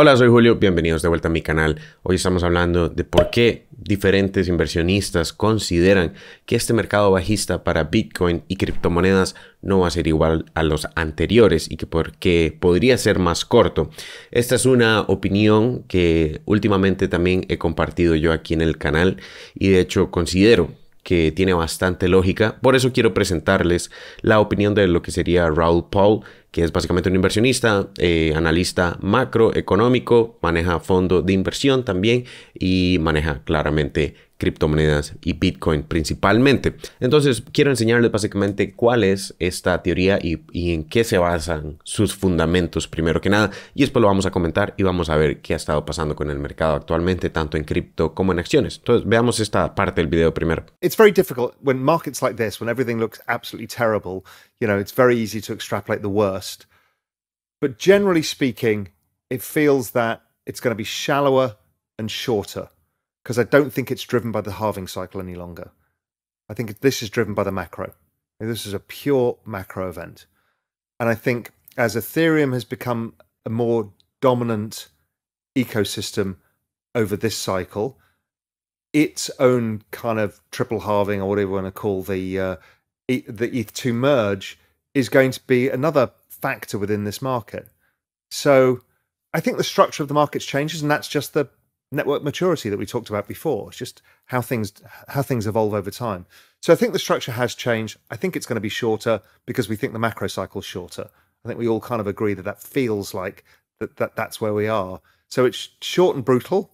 Hola, soy Julio, bienvenidos de vuelta a mi canal. Hoy estamos hablando de por qué diferentes inversionistas consideran que este mercado bajista para Bitcoin y criptomonedas no va a ser igual a los anteriores y que qué podría ser más corto. Esta es una opinión que últimamente también he compartido yo aquí en el canal y de hecho considero que tiene bastante lógica. Por eso quiero presentarles la opinión de lo que sería Raúl Paul, que es básicamente un inversionista, eh, analista macroeconómico, maneja fondo de inversión también y maneja claramente criptomonedas y Bitcoin principalmente. Entonces quiero enseñarles básicamente cuál es esta teoría y, en qué se basan sus fundamentos primero que nada y después lo vamos a comentar y vamos a ver qué ha estado pasando con el mercado actualmente tanto en cripto como en acciones. Entonces veamos esta parte del video primero. It's very difficult when markets like this when everything looks absolutely terrible, you know, it's very easy to extrapolate the worst. But generally speaking, it feels that it's going be shallower and shorter because I don't think it's driven by the halving cycle any longer. I think this is driven by the macro. This is a pure macro event. And I think as Ethereum has become a more dominant ecosystem over this cycle, its own kind of triple halving or whatever you want to call the uh, the ETH2 merge is going to be another factor within this market. So I think the structure of the market's changes, and that's just the network maturity that we talked about before. It's just how things how things evolve over time. So I think the structure has changed. I think it's going to be shorter because we think the macro cycle is shorter. I think we all kind of agree that that feels like that, that that's where we are. So it's short and brutal,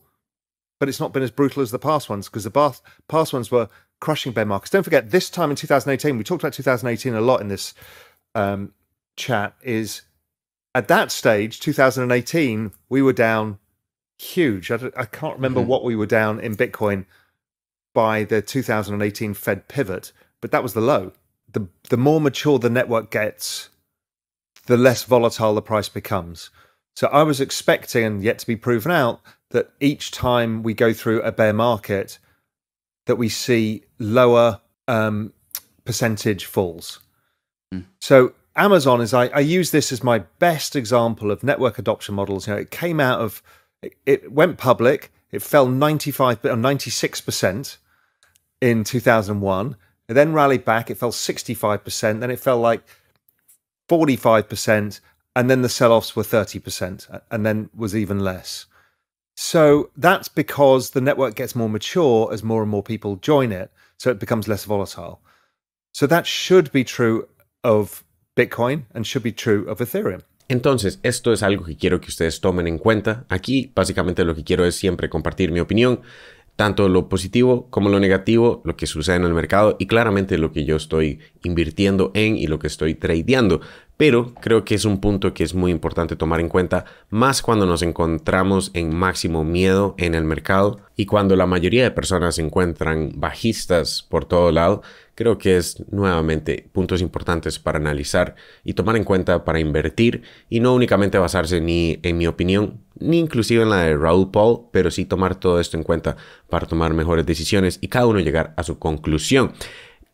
but it's not been as brutal as the past ones because the past, past ones were crushing bear markets. Don't forget, this time in 2018, we talked about 2018 a lot in this um, chat. Is at that stage, 2018, we were down huge. I, I can't remember mm-hmm. what we were down in Bitcoin by the 2018 Fed pivot, but that was the low. The, the more mature the network gets, the less volatile the price becomes. So I was expecting, and yet to be proven out, that each time we go through a bear market, that we see lower um, percentage falls. Mm. So Amazon is I, I, use this as my best example of network adoption models. You know, it came out of it went public. It fell 95 or uh, 96% in 2001. It then rallied back. It fell 65%. Then it fell like 45%. And then the sell offs were 30%, uh, and then was even less. So that's because the network gets more mature as more and more people join it. So it becomes less volatile. So that should be true of Bitcoin and should be true of Ethereum. Entonces, esto es algo que quiero que ustedes tomen en cuenta. Aquí, básicamente, lo que quiero es siempre compartir mi opinión, tanto lo positivo como lo negativo, lo que sucede en el mercado y claramente lo que yo estoy invirtiendo en y lo que estoy tradeando pero creo que es un punto que es muy importante tomar en cuenta, más cuando nos encontramos en máximo miedo en el mercado y cuando la mayoría de personas se encuentran bajistas por todo lado, creo que es nuevamente puntos importantes para analizar y tomar en cuenta para invertir y no únicamente basarse ni en mi opinión, ni inclusive en la de Raúl Paul, pero sí tomar todo esto en cuenta para tomar mejores decisiones y cada uno llegar a su conclusión.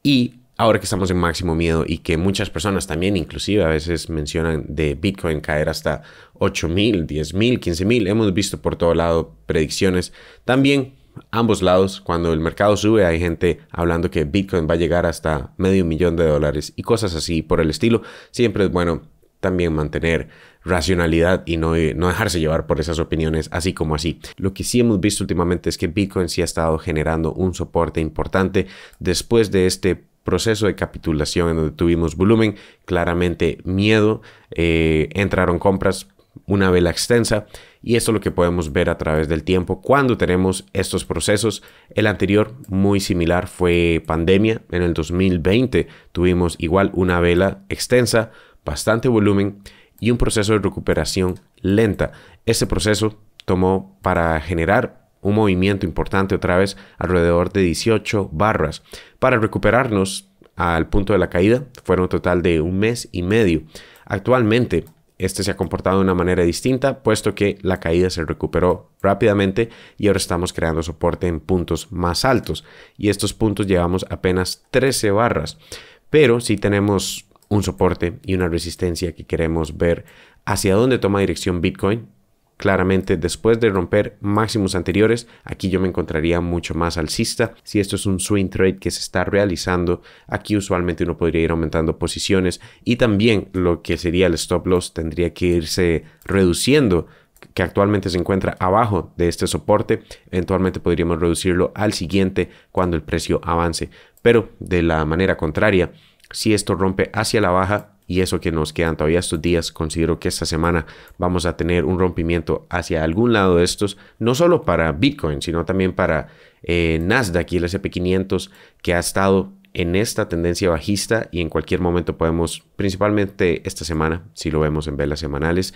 Y ahora que estamos en máximo miedo y que muchas personas también, inclusive a veces mencionan de Bitcoin caer hasta 8 mil, 10 mil, 15 mil, hemos visto por todo lado predicciones. También ambos lados, cuando el mercado sube hay gente hablando que Bitcoin va a llegar hasta medio millón de dólares y cosas así por el estilo. Siempre es bueno también mantener racionalidad y no, eh, no, dejarse llevar por esas opiniones así como así. Lo que sí hemos visto últimamente es que Bitcoin sí ha estado generando un soporte importante después de este proceso de capitulación en donde tuvimos volumen, claramente miedo, eh, entraron compras, una vela extensa y esto es lo que podemos ver a través del tiempo cuando tenemos estos procesos. El anterior muy similar fue pandemia, en el 2020 tuvimos igual una vela extensa, bastante volumen y un proceso de recuperación lenta. ese proceso tomó para generar un movimiento importante otra vez alrededor de 18 barras. Para recuperarnos al punto de la caída fueron un total de un mes y medio. Actualmente este se ha comportado de una manera distinta, puesto que la caída se recuperó rápidamente y ahora estamos creando soporte en puntos más altos. Y estos puntos llevamos apenas 13 barras, pero si tenemos un soporte y una resistencia que queremos ver hacia dónde toma dirección Bitcoin Claramente después de romper máximos anteriores, aquí yo me encontraría mucho más alcista. Si esto es un swing trade que se está realizando, aquí usualmente uno podría ir aumentando posiciones y también lo que sería el stop loss tendría que irse reduciendo que actualmente se encuentra abajo de este soporte, eventualmente podríamos reducirlo al siguiente cuando el precio avance. Pero de la manera contraria, si esto rompe hacia la baja, y eso que nos quedan todavía estos días, considero que esta semana vamos a tener un rompimiento hacia algún lado de estos, no solo para Bitcoin, sino también para eh, Nasdaq y el SP500 que ha estado en esta tendencia bajista y en cualquier momento podemos, principalmente esta semana, si lo vemos en velas semanales,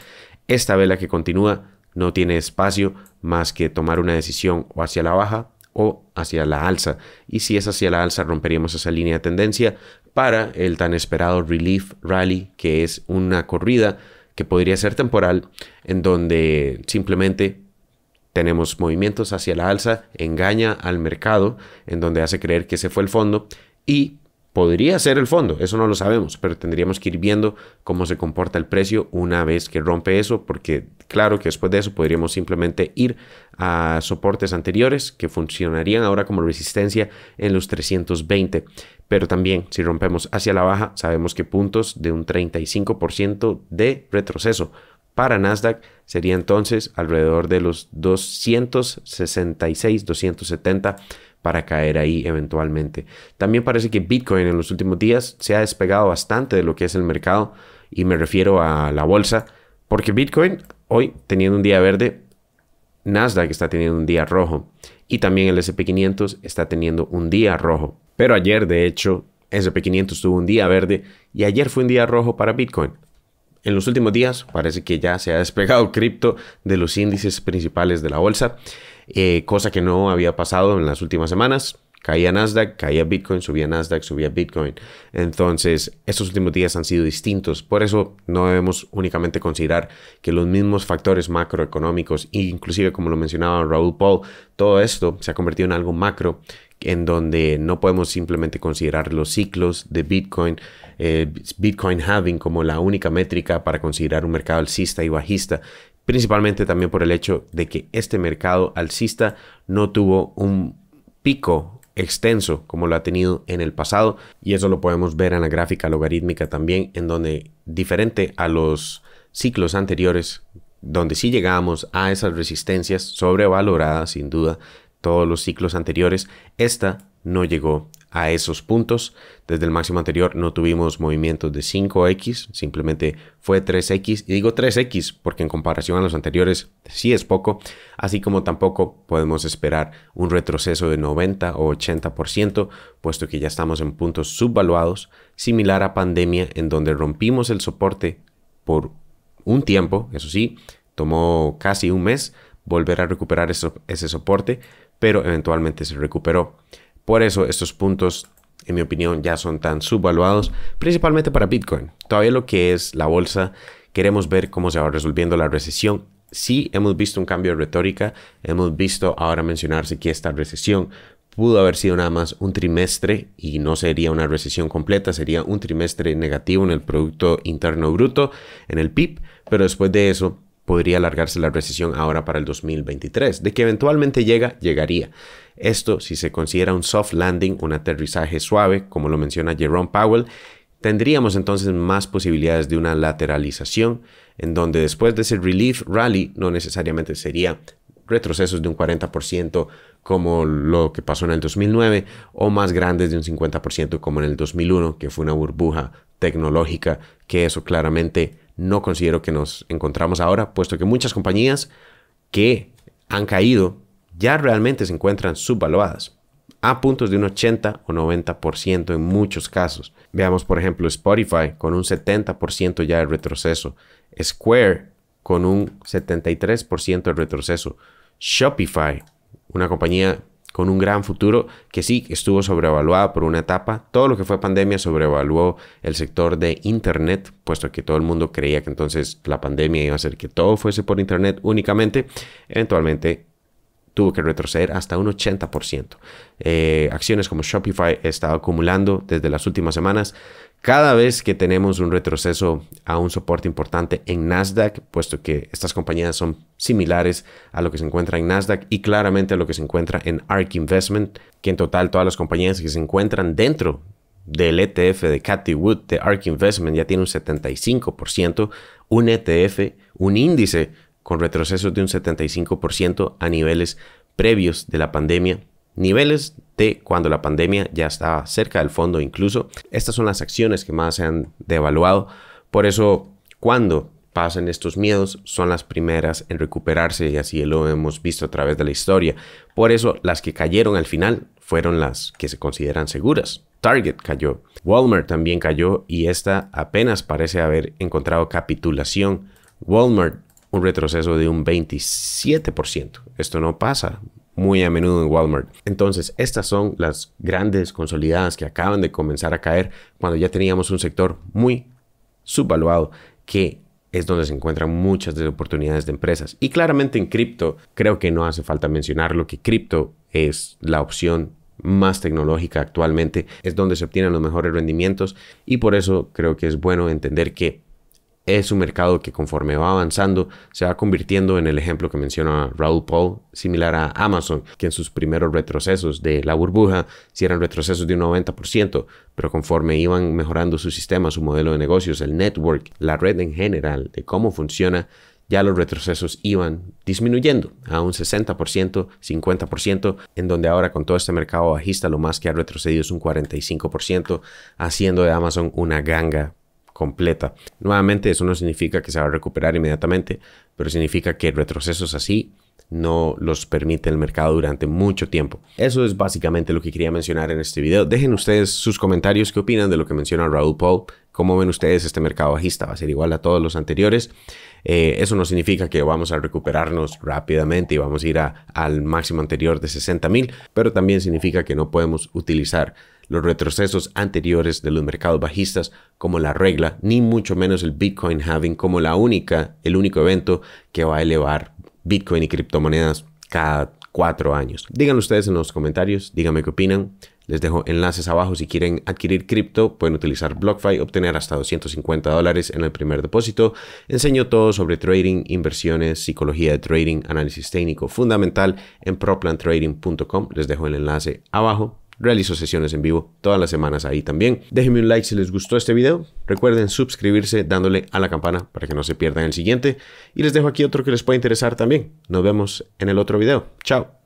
esta vela que continúa no tiene espacio más que tomar una decisión o hacia la baja o hacia la alza. Y si es hacia la alza, romperíamos esa línea de tendencia, para el tan esperado Relief Rally, que es una corrida que podría ser temporal, en donde simplemente tenemos movimientos hacia la alza, engaña al mercado, en donde hace creer que se fue el fondo y Podría ser el fondo, eso no lo sabemos, pero tendríamos que ir viendo cómo se comporta el precio una vez que rompe eso, porque claro que después de eso podríamos simplemente ir a soportes anteriores que funcionarían ahora como resistencia en los 320. Pero también si rompemos hacia la baja, sabemos que puntos de un 35% de retroceso para Nasdaq sería entonces alrededor de los 266, 270 para caer ahí eventualmente. También parece que Bitcoin en los últimos días se ha despegado bastante de lo que es el mercado y me refiero a la bolsa, porque Bitcoin hoy teniendo un día verde, Nasdaq está teniendo un día rojo y también el SP500 está teniendo un día rojo. Pero ayer de hecho SP500 tuvo un día verde y ayer fue un día rojo para Bitcoin. En los últimos días parece que ya se ha despegado cripto de los índices principales de la bolsa. Eh, cosa que no había pasado en las últimas semanas. Caía Nasdaq, caía Bitcoin, subía Nasdaq, subía Bitcoin. Entonces, estos últimos días han sido distintos. Por eso no debemos únicamente considerar que los mismos factores macroeconómicos, inclusive como lo mencionaba Raúl Paul, todo esto se ha convertido en algo macro en donde no podemos simplemente considerar los ciclos de Bitcoin, eh, Bitcoin having como la única métrica para considerar un mercado alcista y bajista principalmente también por el hecho de que este mercado alcista no tuvo un pico extenso como lo ha tenido en el pasado y eso lo podemos ver en la gráfica logarítmica también en donde diferente a los ciclos anteriores donde sí llegábamos a esas resistencias sobrevaloradas sin duda todos los ciclos anteriores esta no llegó a esos puntos. Desde el máximo anterior no tuvimos movimientos de 5X, simplemente fue 3X. Y digo 3X porque en comparación a los anteriores sí es poco, así como tampoco podemos esperar un retroceso de 90 o 80%, puesto que ya estamos en puntos subvaluados, similar a pandemia en donde rompimos el soporte por un tiempo, eso sí, tomó casi un mes volver a recuperar ese soporte, pero eventualmente se recuperó. Por eso estos puntos, en mi opinión, ya son tan subvaluados, principalmente para Bitcoin. Todavía lo que es la bolsa, queremos ver cómo se va resolviendo la recesión. Sí, hemos visto un cambio de retórica, hemos visto ahora mencionarse que esta recesión pudo haber sido nada más un trimestre y no sería una recesión completa, sería un trimestre negativo en el Producto Interno Bruto, en el PIB, pero después de eso podría alargarse la recesión ahora para el 2023. De que eventualmente llega, llegaría. Esto, si se considera un soft landing, un aterrizaje suave, como lo menciona Jerome Powell, tendríamos entonces más posibilidades de una lateralización, en donde después de ese relief rally no necesariamente sería retrocesos de un 40% como lo que pasó en el 2009 o más grandes de un 50% como en el 2001, que fue una burbuja tecnológica que eso claramente no considero que nos encontramos ahora, puesto que muchas compañías que han caído ya realmente se encuentran subvaluadas a puntos de un 80 o 90% en muchos casos. Veamos por ejemplo Spotify con un 70% ya de retroceso, Square con un 73% de retroceso, Shopify, una compañía con un gran futuro que sí estuvo sobrevaluado por una etapa. Todo lo que fue pandemia sobrevaluó el sector de Internet, puesto que todo el mundo creía que entonces la pandemia iba a hacer que todo fuese por Internet únicamente. Eventualmente tuvo que retroceder hasta un 80%. Eh, acciones como Shopify he estado acumulando desde las últimas semanas cada vez que tenemos un retroceso a un soporte importante en Nasdaq, puesto que estas compañías son similares a lo que se encuentra en Nasdaq y claramente a lo que se encuentra en ARK Investment, que en total todas las compañías que se encuentran dentro del ETF de Cathy Wood de ARK Investment ya tiene un 75%, un ETF, un índice con retrocesos de un 75% a niveles previos de la pandemia, niveles de cuando la pandemia ya estaba cerca del fondo incluso. Estas son las acciones que más se han devaluado. Por eso, cuando pasan estos miedos, son las primeras en recuperarse y así lo hemos visto a través de la historia. Por eso, las que cayeron al final fueron las que se consideran seguras. Target cayó, Walmart también cayó y esta apenas parece haber encontrado capitulación. Walmart un retroceso de un 27%. Esto no pasa muy a menudo en Walmart. Entonces, estas son las grandes consolidadas que acaban de comenzar a caer cuando ya teníamos un sector muy subvaluado que es donde se encuentran muchas de las oportunidades de empresas. Y claramente en cripto, creo que no hace falta mencionarlo, que cripto es la opción más tecnológica actualmente, es donde se obtienen los mejores rendimientos y por eso creo que es bueno entender que es un mercado que conforme va avanzando se va convirtiendo en el ejemplo que menciona Raúl Paul, similar a Amazon, que en sus primeros retrocesos de la burbuja si eran retrocesos de un 90%, pero conforme iban mejorando su sistema, su modelo de negocios, el network, la red en general, de cómo funciona, ya los retrocesos iban disminuyendo a un 60%, 50%, en donde ahora con todo este mercado bajista lo más que ha retrocedido es un 45%, haciendo de Amazon una ganga completa. Nuevamente, eso no significa que se va a recuperar inmediatamente, pero significa que retrocesos así no los permite el mercado durante mucho tiempo. Eso es básicamente lo que quería mencionar en este video. Dejen ustedes sus comentarios, qué opinan de lo que menciona Raúl Paul, cómo ven ustedes este mercado bajista, va a ser igual a todos los anteriores. Eh, eso no significa que vamos a recuperarnos rápidamente y vamos a ir al máximo anterior de 60 mil, pero también significa que no podemos utilizar los retrocesos anteriores de los mercados bajistas como la regla, ni mucho menos el Bitcoin having como la única, el único evento que va a elevar Bitcoin y criptomonedas cada cuatro años. Díganlo ustedes en los comentarios, díganme qué opinan. Les dejo enlaces abajo si quieren adquirir cripto, pueden utilizar BlockFi, obtener hasta 250 dólares en el primer depósito. Enseño todo sobre trading, inversiones, psicología de trading, análisis técnico fundamental en proplantrading.com. Les dejo el enlace abajo realizo sesiones en vivo todas las semanas ahí también. Déjenme un like si les gustó este video. Recuerden suscribirse dándole a la campana para que no se pierdan el siguiente. Y les dejo aquí otro que les pueda interesar también. Nos vemos en el otro video. Chao.